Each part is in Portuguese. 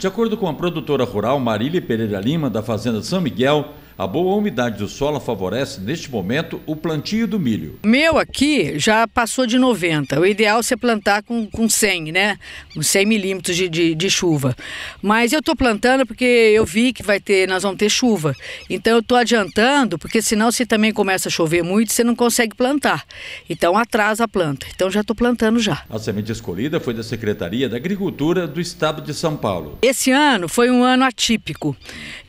De acordo com a produtora rural Marília Pereira Lima, da Fazenda São Miguel, a boa umidade do solo favorece, neste momento, o plantio do milho. Meu aqui já passou de 90. O ideal é você plantar com, com 100, né? Com 100 milímetros de, de, de chuva. Mas eu estou plantando porque eu vi que vai ter, nós vamos ter chuva. Então eu estou adiantando, porque senão se também começa a chover muito, você não consegue plantar. Então atrasa a planta. Então já estou plantando já. A semente escolhida foi da Secretaria da Agricultura do Estado de São Paulo. Esse ano foi um ano atípico.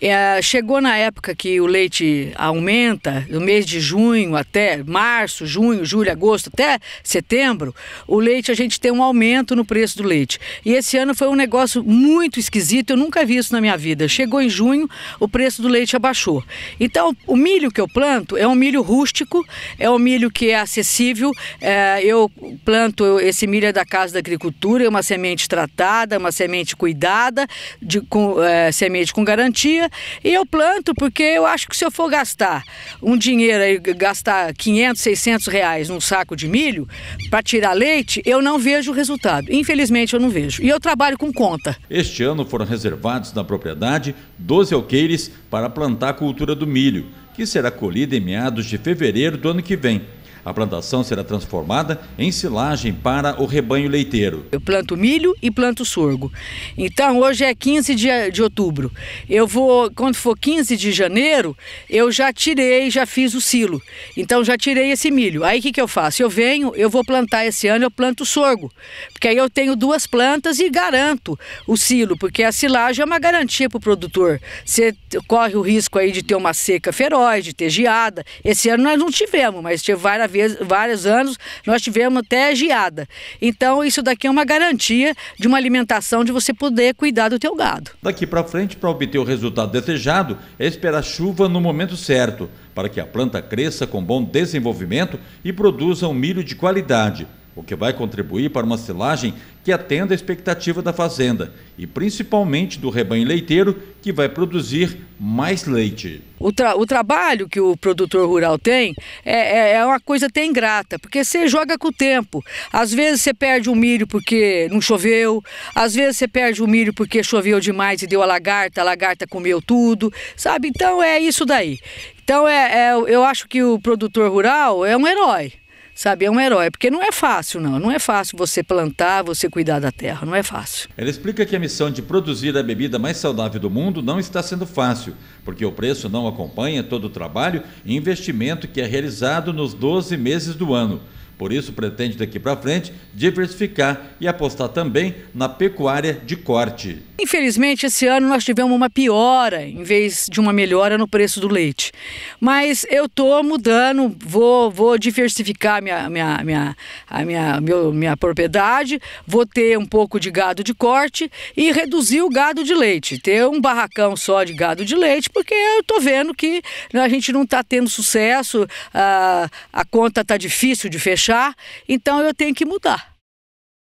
É, chegou na época que o leite aumenta, no mês de junho até março, junho, julho, agosto, até setembro, o leite a gente tem um aumento no preço do leite. E esse ano foi um negócio muito esquisito, eu nunca vi isso na minha vida. Chegou em junho, o preço do leite abaixou. Então, o milho que eu planto é um milho rústico, é um milho que é acessível. É, eu planto esse milho é da Casa da Agricultura, é uma semente tratada, uma semente cuidada, de, com, é, semente com garantia. E eu planto porque eu acho que se eu for gastar um dinheiro, e gastar 500, 600 reais num saco de milho para tirar leite, eu não vejo o resultado. Infelizmente, eu não vejo. E eu trabalho com conta. Este ano foram reservados na propriedade 12 alqueires para plantar a cultura do milho, que será colhida em meados de fevereiro do ano que vem. A plantação será transformada em silagem para o rebanho leiteiro. Eu planto milho e planto sorgo. Então, hoje é 15 de, de outubro. Eu vou, quando for 15 de janeiro, eu já tirei, já fiz o silo. Então, já tirei esse milho. Aí, o que, que eu faço? Eu venho, eu vou plantar esse ano, eu planto sorgo. Porque aí eu tenho duas plantas e garanto o silo, porque a silagem é uma garantia para o produtor. Você corre o risco aí de ter uma seca feroz, de ter geada. Esse ano nós não tivemos, mas teve várias vez, vários anos, nós tivemos até geada. Então, isso daqui é uma garantia de uma alimentação de você poder cuidar do teu gado. Daqui para frente, para obter o resultado desejado, é esperar chuva no momento certo, para que a planta cresça com bom desenvolvimento e produza um milho de qualidade o que vai contribuir para uma silagem que atenda a expectativa da fazenda e principalmente do rebanho leiteiro, que vai produzir mais leite. O, tra o trabalho que o produtor rural tem é, é, é uma coisa até ingrata, porque você joga com o tempo. Às vezes você perde o um milho porque não choveu, às vezes você perde o um milho porque choveu demais e deu a lagarta, a lagarta comeu tudo, sabe? Então é isso daí. Então é, é eu acho que o produtor rural é um herói sabe? É um herói, porque não é fácil, não. Não é fácil você plantar, você cuidar da terra, não é fácil. Ela explica que a missão de produzir a bebida mais saudável do mundo não está sendo fácil, porque o preço não acompanha todo o trabalho e investimento que é realizado nos 12 meses do ano. Por isso, pretende daqui para frente diversificar e apostar também na pecuária de corte. Infelizmente, esse ano nós tivemos uma piora em vez de uma melhora no preço do leite. Mas eu estou mudando, vou, vou diversificar minha, minha, minha, a minha, meu, minha propriedade, vou ter um pouco de gado de corte e reduzir o gado de leite. Ter um barracão só de gado de leite, porque eu estou vendo que a gente não está tendo sucesso, a, ah, a conta está difícil de fechar então eu tenho que mudar.